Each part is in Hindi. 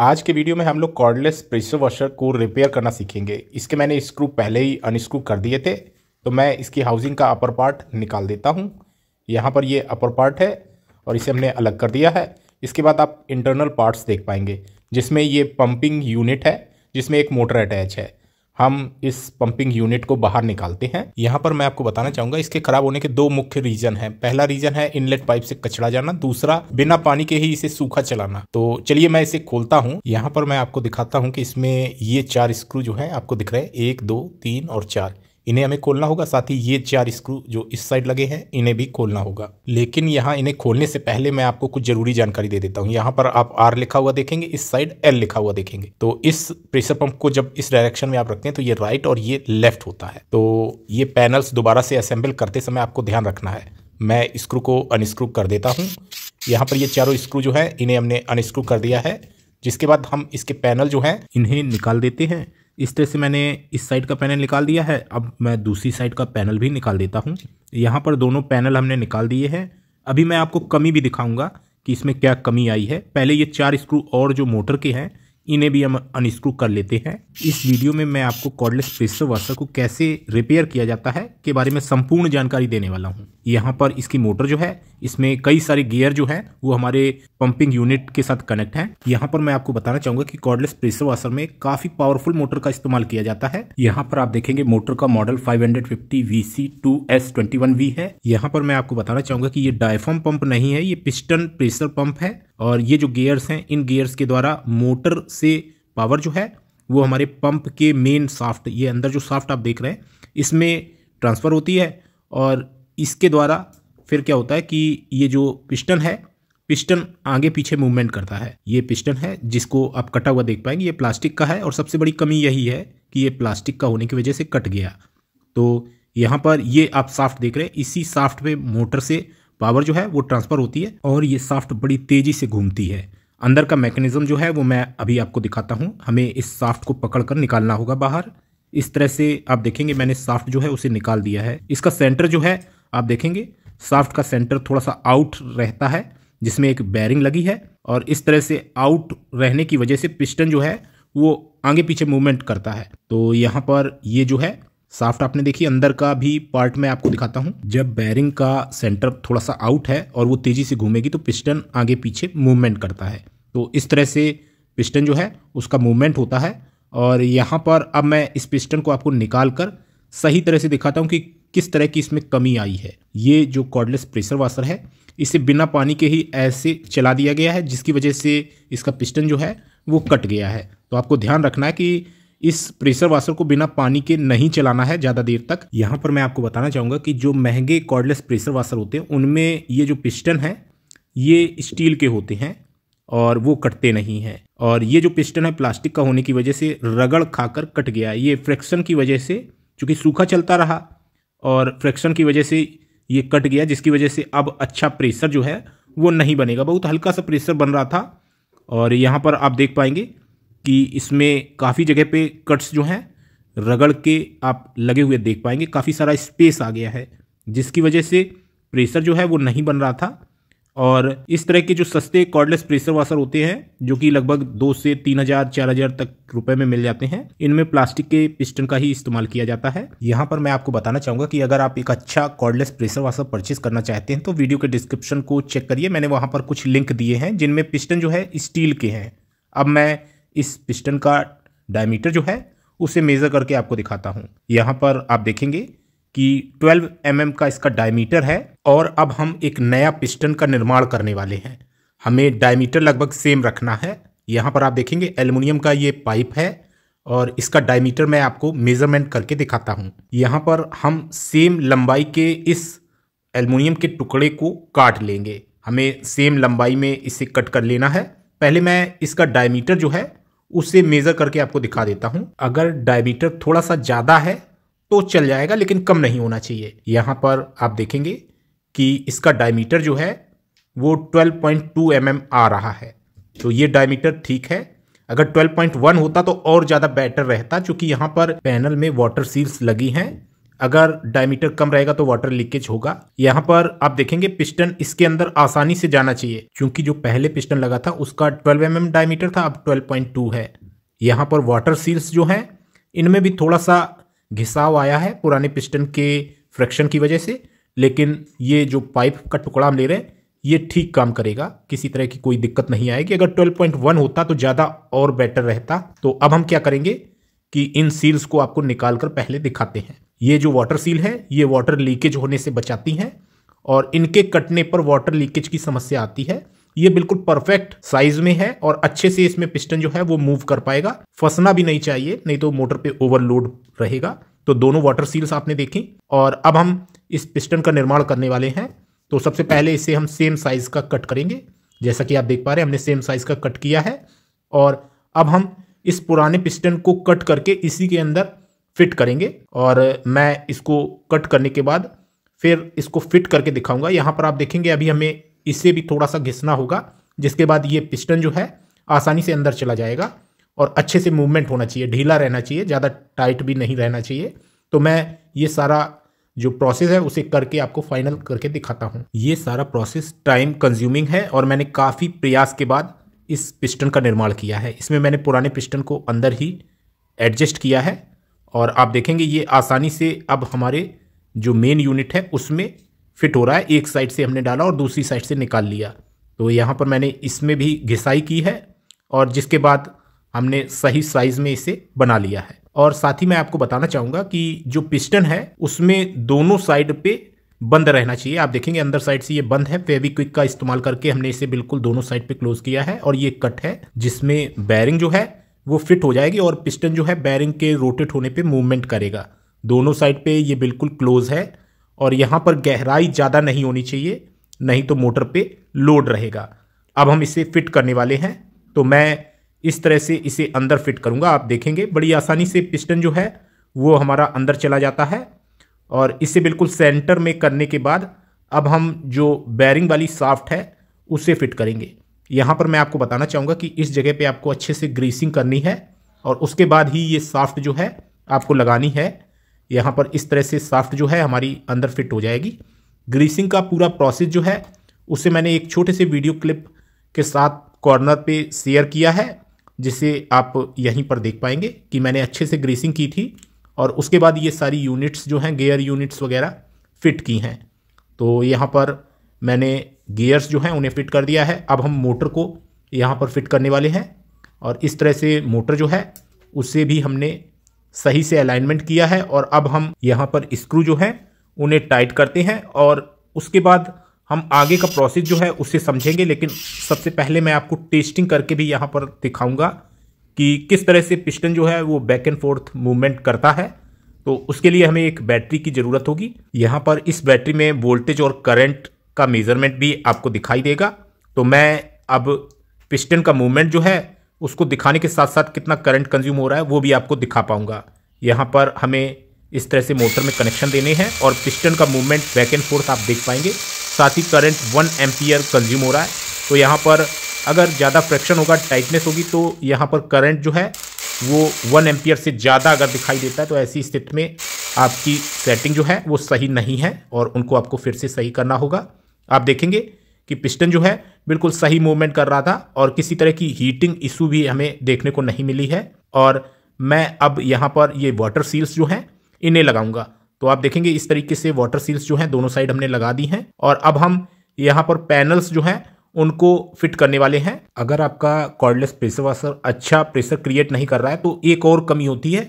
आज के वीडियो में हम लोग कॉर्डलेस प्रेशर वॉशर को रिपेयर करना सीखेंगे इसके मैंने स्क्रू पहले ही अनस्क्रू कर दिए थे तो मैं इसकी हाउसिंग का अपर पार्ट निकाल देता हूँ यहाँ पर ये अपर पार्ट है और इसे हमने अलग कर दिया है इसके बाद आप इंटरनल पार्ट्स देख पाएंगे जिसमें ये पंपिंग यूनिट है जिसमें एक मोटर अटैच है हम इस पंपिंग यूनिट को बाहर निकालते हैं यहाँ पर मैं आपको बताना चाहूंगा इसके खराब होने के दो मुख्य रीजन है पहला रीजन है इनलेट पाइप से कचरा जाना दूसरा बिना पानी के ही इसे सूखा चलाना तो चलिए मैं इसे खोलता हूँ यहाँ पर मैं आपको दिखाता हूँ कि इसमें ये चार स्क्रू जो है आपको दिख रहे हैं एक दो तीन और चार इन्हें हमें खोलना होगा साथ ही ये चार स्क्रू जो इस साइड लगे हैं इन्हें भी खोलना होगा लेकिन यहाँ इन्हें खोलने से पहले मैं आपको कुछ जरूरी जानकारी दे देता हूँ यहाँ पर आप आर लिखा हुआ देखेंगे इस साइड एल लिखा हुआ देखेंगे तो इस प्रेशर पंप को जब इस डायरेक्शन में आप रखते हैं तो ये राइट और ये लेफ्ट होता है तो ये पैनल्स दोबारा से असेंबल करते समय आपको ध्यान रखना है मैं स्क्रू को अनस्क्रू कर देता हूँ यहाँ पर ये चारों स्क्रू जो है इन्हें हमने अनस्क्रू कर दिया है जिसके बाद हम इसके पैनल जो है इन्हें निकाल देते हैं इस तरह से मैंने इस साइड का पैनल निकाल दिया है अब मैं दूसरी साइड का पैनल भी निकाल देता हूँ यहाँ पर दोनों पैनल हमने निकाल दिए हैं अभी मैं आपको कमी भी दिखाऊंगा कि इसमें क्या कमी आई है पहले ये चार स्क्रू और जो मोटर के हैं इन्हें भी हम अनस्क्रू कर लेते हैं इस वीडियो में मैं आपको कॉर्डलेस प्रेशर वाशर को कैसे रिपेयर किया जाता है के बारे में संपूर्ण जानकारी देने वाला हूँ यहाँ पर इसकी मोटर जो है इसमें कई सारे गियर जो है वो हमारे पंपिंग यूनिट के साथ कनेक्ट हैं यहाँ पर मैं आपको बताना चाहूंगा कि कॉर्डलेस प्रेशर वाशर में काफी पावरफुल मोटर का इस्तेमाल किया जाता है यहाँ पर आप देखेंगे मोटर का मॉडल 550 VC2S21V है यहाँ पर मैं आपको बताना चाहूंगा कि ये डायफॉर्म पंप नहीं है ये पिस्टन प्रेशर पंप है और ये जो गेयर्स हैं इन गेयर्स के द्वारा मोटर से पावर जो है वो हमारे पंप के मेन साफ्ट ये अंदर जो साफ्ट आप देख रहे हैं इसमें ट्रांसफ़र होती है और इसके द्वारा फिर क्या होता है कि ये जो पिस्टन है पिस्टन आगे पीछे मूवमेंट करता है ये पिस्टन है जिसको आप कटा हुआ देख पाएंगे ये प्लास्टिक का है और सबसे बड़ी कमी यही है कि ये प्लास्टिक का होने की वजह से कट गया तो यहाँ पर ये आप साफ्ट देख रहे हैं इसी साफ्ट पे मोटर से पावर जो है वो ट्रांसफर होती है और ये साफ्ट बड़ी तेज़ी से घूमती है अंदर का मैकेनिज्म जो है वो मैं अभी आपको दिखाता हूँ हमें इस साफ्ट को पकड़ कर निकालना होगा बाहर इस तरह से आप देखेंगे मैंने साफ्ट जो है उसे निकाल दिया है इसका सेंटर जो है आप देखेंगे साफ्ट का सेंटर थोड़ा सा आउट रहता है जिसमें एक बैरिंग लगी है और इस तरह से आउट रहने की वजह से पिस्टन जो है वो आगे पीछे मूवमेंट करता है तो यहाँ पर ये जो है साफ्ट आपने देखी अंदर का भी पार्ट मैं आपको दिखाता हूँ जब बैरिंग का सेंटर थोड़ा सा आउट है और वो तेजी से घूमेगी तो पिस्टन आगे पीछे मूवमेंट करता है तो इस तरह से पिस्टन जो है उसका मूवमेंट होता है और यहाँ पर अब मैं इस पिस्टन को आपको निकाल कर सही तरह से दिखाता हूँ कि किस तरह की इसमें कमी आई है ये जो कॉर्डलेस प्रेशर वाशर है इसे बिना पानी के ही ऐसे चला दिया गया है जिसकी वजह से इसका पिस्टन जो है वो कट गया है तो आपको ध्यान रखना है कि इस प्रेशर वाशर को बिना पानी के नहीं चलाना है ज़्यादा देर तक यहाँ पर मैं आपको बताना चाहूँगा कि जो महंगे कॉर्डलेस प्रेशर वाशर होते हैं उनमें ये जो पिस्टन है ये स्टील के होते हैं और वो कटते नहीं हैं और ये जो पिस्टन है प्लास्टिक का होने की वजह से रगड़ खाकर कट गया है ये फ्रैक्शन की वजह से चूँकि सूखा चलता रहा और फ्रैक्शन की वजह से ये कट गया जिसकी वजह से अब अच्छा प्रेशर जो है वो नहीं बनेगा बहुत हल्का सा प्रेशर बन रहा था और यहाँ पर आप देख पाएंगे कि इसमें काफ़ी जगह पे कट्स जो हैं रगड़ के आप लगे हुए देख पाएंगे काफ़ी सारा स्पेस आ गया है जिसकी वजह से प्रेशर जो है वो नहीं बन रहा था और इस तरह के जो सस्ते कॉर्डलेस प्रेशर वाशर होते हैं जो कि लगभग दो से तीन हजार चार हजार तक रुपए में मिल जाते हैं इनमें प्लास्टिक के पिस्टन का ही इस्तेमाल किया जाता है यहाँ पर मैं आपको बताना चाहूंगा कि अगर आप एक अच्छा कॉर्डलेस प्रेशर वाशर परचेस करना चाहते हैं तो वीडियो के डिस्क्रिप्शन को चेक करिए मैंने वहाँ पर कुछ लिंक दिए हैं जिनमें पिस्टन जो है स्टील के हैं अब मैं इस पिस्टन का डायमीटर जो है उसे मेज़र करके आपको दिखाता हूँ यहाँ पर आप देखेंगे कि 12 एम mm का इसका डायमीटर है और अब हम एक नया पिस्टन का निर्माण करने वाले हैं हमें डायमीटर लगभग सेम रखना है यहाँ पर आप देखेंगे एल्युमिनियम का ये पाइप है और इसका डायमीटर मैं आपको मेज़रमेंट करके दिखाता हूँ यहाँ पर हम सेम लंबाई के इस एल्युमिनियम के टुकड़े को काट लेंगे हमें सेम लंबाई में इसे कट कर लेना है पहले मैं इसका डायमीटर जो है उसे मेज़र करके आपको दिखा देता हूँ अगर डायमीटर थोड़ा सा ज़्यादा है तो चल जाएगा लेकिन कम नहीं होना चाहिए यहाँ पर आप देखेंगे कि इसका डायमीटर जो है वो 12.2 पॉइंट mm आ रहा है तो ये डायमीटर ठीक है अगर 12.1 होता तो और ज़्यादा बेटर रहता क्योंकि यहाँ पर पैनल में वाटर सील्स लगी हैं अगर डायमीटर कम रहेगा तो वाटर लीकेज होगा यहाँ पर आप देखेंगे पिस्टन इसके अंदर आसानी से जाना चाहिए क्योंकि जो पहले पिस्टन लगा था उसका 12 एम mm डायमीटर था अब 12.2 है यहाँ पर वाटर सील्स जो हैं इनमें भी थोड़ा सा घिसाव आया है पुराने पिस्टन के फ्रैक्शन की वजह से लेकिन ये जो पाइप का टुकड़ा हम ले रहे हैं ये ठीक काम करेगा किसी तरह की कोई दिक्कत नहीं आएगी अगर 12.1 होता तो ज़्यादा और बेटर रहता तो अब हम क्या करेंगे कि इन सील्स को आपको निकाल कर पहले दिखाते हैं ये जो वाटर सील है ये वाटर लीकेज होने से बचाती हैं और इनके कटने पर वाटर लीकेज की समस्या आती है ये बिल्कुल परफेक्ट साइज में है और अच्छे से इसमें पिस्टन जो है वो मूव कर पाएगा फंसना भी नहीं चाहिए नहीं तो मोटर पे ओवरलोड रहेगा तो दोनों वाटर सील्स आपने देखी और अब हम इस पिस्टन का निर्माण करने वाले हैं तो सबसे पहले इसे हम सेम साइज़ का कट करेंगे जैसा कि आप देख पा रहे हैं हमने सेम साइज़ का कट किया है और अब हम इस पुराने पिस्टन को कट करके इसी के अंदर फिट करेंगे और मैं इसको कट करने के बाद फिर इसको फिट करके दिखाऊंगा यहाँ पर आप देखेंगे अभी हमें इसे भी थोड़ा सा घिसना होगा जिसके बाद ये पिस्टन जो है आसानी से अंदर चला जाएगा और अच्छे से मूवमेंट होना चाहिए ढीला रहना चाहिए ज़्यादा टाइट भी नहीं रहना चाहिए तो मैं ये सारा जो प्रोसेस है उसे करके आपको फाइनल करके दिखाता हूँ ये सारा प्रोसेस टाइम कंज्यूमिंग है और मैंने काफ़ी प्रयास के बाद इस पिस्टन का निर्माण किया है इसमें मैंने पुराने पिस्टन को अंदर ही एडजस्ट किया है और आप देखेंगे ये आसानी से अब हमारे जो मेन यूनिट है उसमें फिट हो रहा है एक साइड से हमने डाला और दूसरी साइड से निकाल लिया तो यहाँ पर मैंने इसमें भी घिसाई की है और जिसके बाद हमने सही साइज़ में इसे बना लिया है और साथ ही मैं आपको बताना चाहूँगा कि जो पिस्टन है उसमें दोनों साइड पे बंद रहना चाहिए आप देखेंगे अंदर साइड से ये बंद है फेविक्विक का इस्तेमाल करके हमने इसे बिल्कुल दोनों साइड पे क्लोज किया है और ये कट है जिसमें बैरिंग जो है वो फिट हो जाएगी और पिस्टन जो है बैरिंग के रोटेट होने पे मूवमेंट करेगा दोनों साइड पे ये बिल्कुल क्लोज है और यहाँ पर गहराई ज़्यादा नहीं होनी चाहिए नहीं तो मोटर पे लोड रहेगा अब हम इसे फिट करने वाले हैं तो मैं इस तरह से इसे अंदर फिट करूँगा आप देखेंगे बड़ी आसानी से पिस्टन जो है वो हमारा अंदर चला जाता है और इसे बिल्कुल सेंटर में करने के बाद अब हम जो बैरिंग वाली साफ्ट है उसे फिट करेंगे यहाँ पर मैं आपको बताना चाहूँगा कि इस जगह पे आपको अच्छे से ग्रीसिंग करनी है और उसके बाद ही ये साफ्ट जो है आपको लगानी है यहाँ पर इस तरह से साफ्ट जो है हमारी अंदर फिट हो जाएगी ग्रीसिंग का पूरा प्रोसेस जो है उसे मैंने एक छोटे से वीडियो क्लिप के साथ कॉर्नर पर शेयर किया है जिसे आप यहीं पर देख पाएंगे कि मैंने अच्छे से ग्रीसिंग की थी और उसके बाद ये सारी यूनिट्स जो हैं गेयर यूनिट्स वगैरह फिट की हैं तो यहाँ पर मैंने गेयर्स जो हैं उन्हें फिट कर दिया है अब हम मोटर को यहाँ पर फिट करने वाले हैं और इस तरह से मोटर जो है उसे भी हमने सही से अलाइनमेंट किया है और अब हम यहाँ पर स्क्रू जो हैं उन्हें टाइट करते हैं और उसके बाद हम आगे का प्रोसेस जो है उसे समझेंगे लेकिन सबसे पहले मैं आपको टेस्टिंग करके भी यहाँ पर दिखाऊंगा कि किस तरह से पिस्टन जो है वो बैक एंड फोर्थ मूवमेंट करता है तो उसके लिए हमें एक बैटरी की ज़रूरत होगी यहाँ पर इस बैटरी में वोल्टेज और करंट का मेज़रमेंट भी आपको दिखाई देगा तो मैं अब पिस्टन का मूवमेंट जो है उसको दिखाने के साथ साथ कितना करंट कंज्यूम हो रहा है वो भी आपको दिखा पाऊँगा यहाँ पर हमें इस तरह से मोटर में कनेक्शन देने हैं और पिस्टन का मूवमेंट बैक एंड फोर्थ आप देख पाएंगे साथ ही करंट वन एम्पियर कंज्यूम हो रहा है तो यहाँ पर अगर ज़्यादा फ्रैक्शन होगा टाइटनेस होगी तो यहाँ पर करंट जो है वो वन एम्पियर से ज़्यादा अगर दिखाई देता है तो ऐसी स्थिति में आपकी सेटिंग जो है वो सही नहीं है और उनको आपको फिर से सही करना होगा आप देखेंगे कि पिस्टन जो है बिल्कुल सही मूवमेंट कर रहा था और किसी तरह की हीटिंग इशू भी हमें देखने को नहीं मिली है और मैं अब यहाँ पर ये वाटर सील्स जो हैं इन्हें लगाऊंगा तो आप देखेंगे इस तरीके से वाटर सील्स जो हैं दोनों साइड हमने लगा दी हैं और अब हम यहाँ पर पैनल्स जो हैं उनको फिट करने वाले हैं अगर आपका कॉर्डलेस प्रेशर वाशर अच्छा प्रेशर क्रिएट नहीं कर रहा है तो एक और कमी होती है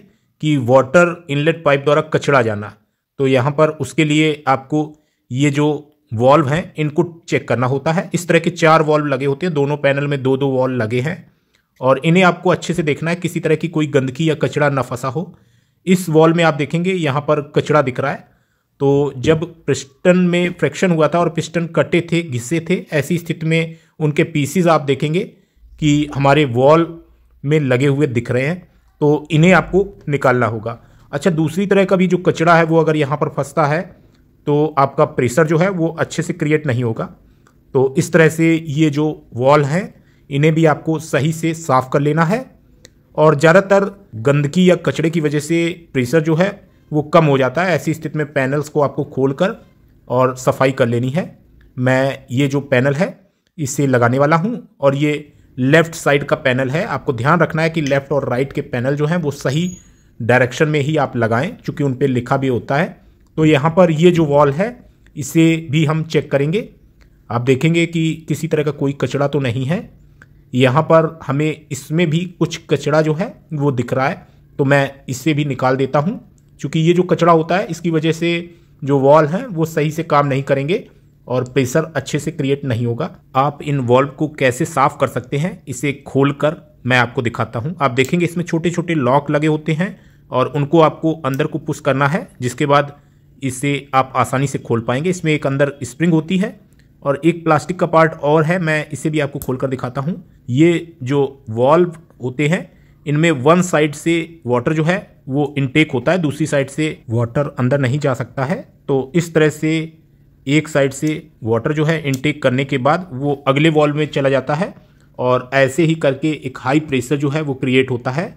कि वाटर इनलेट पाइप द्वारा कचड़ा जाना तो यहाँ पर उसके लिए आपको ये जो वॉल्व हैं इनको चेक करना होता है इस तरह के चार वॉल्व लगे होते हैं दोनों पैनल में दो दो वॉल्व लगे हैं और इन्हें आपको अच्छे से देखना है किसी तरह की कोई गंदगी या कचड़ा न फंसा हो इस वॉल में आप देखेंगे यहाँ पर कचड़ा दिख रहा है तो जब पिस्टन में फ्रैक्शन हुआ था और पिस्टन कटे थे घिसे थे ऐसी स्थिति में उनके पीसीज आप देखेंगे कि हमारे वॉल में लगे हुए दिख रहे हैं तो इन्हें आपको निकालना होगा अच्छा दूसरी तरह का भी जो कचड़ा है वो अगर यहाँ पर फंसता है तो आपका प्रेशर जो है वो अच्छे से क्रिएट नहीं होगा तो इस तरह से ये जो वॉल हैं इन्हें भी आपको सही से साफ़ कर लेना है और ज़्यादातर गंदगी या कचड़े की वजह से प्रेशर जो है वो कम हो जाता है ऐसी स्थिति में पैनल्स को आपको खोल कर और सफाई कर लेनी है मैं ये जो पैनल है इसे लगाने वाला हूँ और ये लेफ़्ट साइड का पैनल है आपको ध्यान रखना है कि लेफ़्ट और राइट के पैनल जो हैं वो सही डायरेक्शन में ही आप लगाएं चूँकि उन पर लिखा भी होता है तो यहाँ पर ये जो वॉल है इसे भी हम चेक करेंगे आप देखेंगे कि किसी तरह का कोई कचड़ा तो नहीं है यहाँ पर हमें इसमें भी कुछ कचरा जो है वो दिख रहा है तो मैं इससे भी निकाल देता हूँ क्योंकि ये जो कचरा होता है इसकी वजह से जो वॉल हैं वो सही से काम नहीं करेंगे और प्रेशर अच्छे से क्रिएट नहीं होगा आप इन वॉल्व को कैसे साफ कर सकते हैं इसे खोल कर मैं आपको दिखाता हूँ आप देखेंगे इसमें छोटे छोटे लॉक लगे होते हैं और उनको आपको अंदर को पुश करना है जिसके बाद इसे आप आसानी से खोल पाएंगे इसमें एक अंदर स्प्रिंग होती है और एक प्लास्टिक का पार्ट और है मैं इसे भी आपको खोलकर दिखाता हूँ ये जो वॉल्व होते हैं इनमें वन साइड से वाटर जो है वो इनटेक होता है दूसरी साइड से वाटर अंदर नहीं जा सकता है तो इस तरह से एक साइड से वाटर जो है इनटेक करने के बाद वो अगले वॉल्व में चला जाता है और ऐसे ही करके एक हाई प्रेशर जो है वो क्रिएट होता है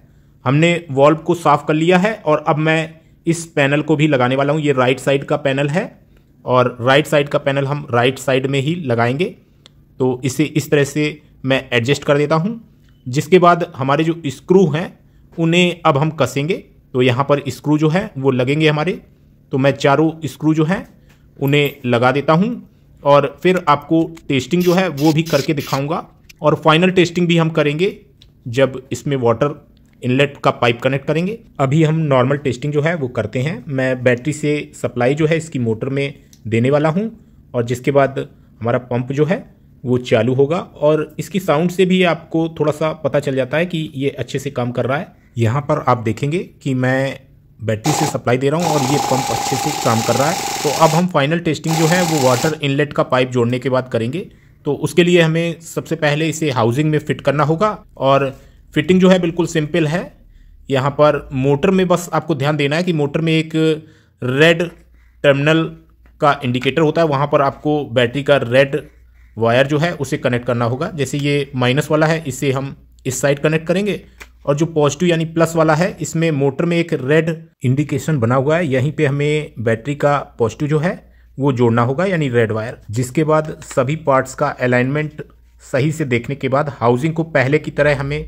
हमने वॉल्व को साफ़ कर लिया है और अब मैं इस पैनल को भी लगाने वाला हूँ ये राइट साइड का पैनल है और राइट साइड का पैनल हम राइट साइड में ही लगाएंगे तो इसे इस तरह से मैं एडजस्ट कर देता हूँ जिसके बाद हमारे जो स्क्रू हैं उन्हें अब हम कसेंगे तो यहाँ पर स्क्रू जो है वो लगेंगे हमारे तो मैं चारों स्क्रू जो हैं उन्हें लगा देता हूँ और फिर आपको टेस्टिंग जो है वो भी करके दिखाऊंगा और फाइनल टेस्टिंग भी हम करेंगे जब इसमें वाटर इनलेट का पाइप कनेक्ट करेंगे अभी हम नॉर्मल टेस्टिंग जो है वो करते हैं मैं बैटरी से सप्लाई जो है इसकी मोटर में देने वाला हूँ और जिसके बाद हमारा पंप जो है वो चालू होगा और इसकी साउंड से भी आपको थोड़ा सा पता चल जाता है कि ये अच्छे से काम कर रहा है यहाँ पर आप देखेंगे कि मैं बैटरी से सप्लाई दे रहा हूँ और ये पंप अच्छे से काम कर रहा है तो अब हम फाइनल टेस्टिंग जो है वो वाटर इनलेट का पाइप जोड़ने के बाद करेंगे तो उसके लिए हमें सबसे पहले इसे हाउसिंग में फिट करना होगा और फिटिंग जो है बिल्कुल सिंपल है यहाँ पर मोटर में बस आपको ध्यान देना है कि मोटर में एक रेड टर्मिनल का इंडिकेटर होता है वहाँ पर आपको बैटरी का रेड वायर जो है उसे कनेक्ट करना होगा जैसे ये माइनस वाला है इसे हम इस साइड कनेक्ट करेंगे और जो पॉजिटिव यानी प्लस वाला है इसमें मोटर में एक रेड इंडिकेशन बना हुआ है यहीं पे हमें बैटरी का पॉजिटिव जो है वो जोड़ना होगा यानी रेड वायर जिसके बाद सभी पार्ट्स का अलाइनमेंट सही से देखने के बाद हाउसिंग को पहले की तरह हमें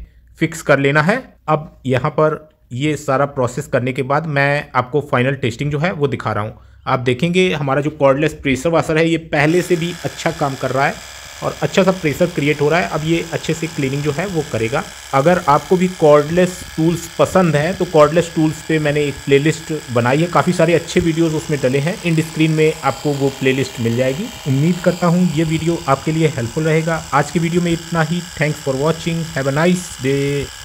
फिक्स कर लेना है अब यहाँ पर ये सारा प्रोसेस करने के बाद मैं आपको फाइनल टेस्टिंग जो है वो दिखा रहा हूँ आप देखेंगे हमारा जो कॉर्डलेस प्रेशर वाशर है ये पहले से भी अच्छा काम कर रहा है और अच्छा सा प्रेशर क्रिएट हो रहा है अब ये अच्छे से क्लीनिंग जो है वो करेगा अगर आपको भी कॉर्डलेस टूल्स पसंद हैं तो कॉर्डलेस टूल्स पे मैंने एक प्लेलिस्ट बनाई है काफ़ी सारे अच्छे वीडियोस उसमें डले हैं इंड स्क्रीन में आपको वो प्लेलिस्ट मिल जाएगी उम्मीद करता हूँ ये वीडियो आपके लिए हेल्पफुल रहेगा आज के वीडियो में इतना ही thanks for watching have a nice day